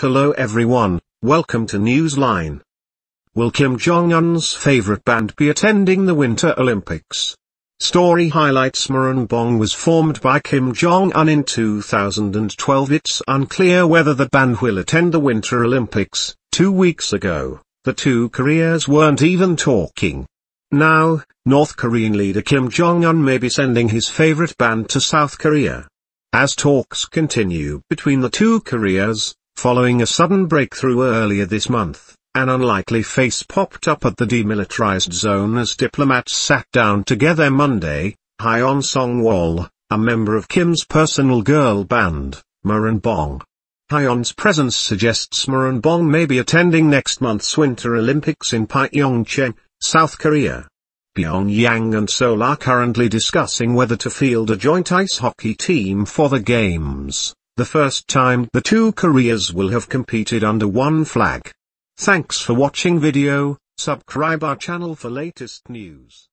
Hello everyone, welcome to Newsline. Will Kim Jong-un's favorite band be attending the Winter Olympics? Story highlights Bong was formed by Kim Jong-un in 2012 It's unclear whether the band will attend the Winter Olympics, two weeks ago, the two Koreas weren't even talking. Now, North Korean leader Kim Jong-un may be sending his favorite band to South Korea. As talks continue between the two Koreas, Following a sudden breakthrough earlier this month, an unlikely face popped up at the demilitarized zone as diplomats sat down together Monday, Hyon Song Wol, a member of Kim's personal girl band, Bong. Hyon's presence suggests Bong may be attending next month's Winter Olympics in Pyeongchang, South Korea. Pyongyang and Seoul are currently discussing whether to field a joint ice hockey team for the games, the first time the two Koreas will have competed under one flag. Thanks for watching video, subscribe our channel for latest news.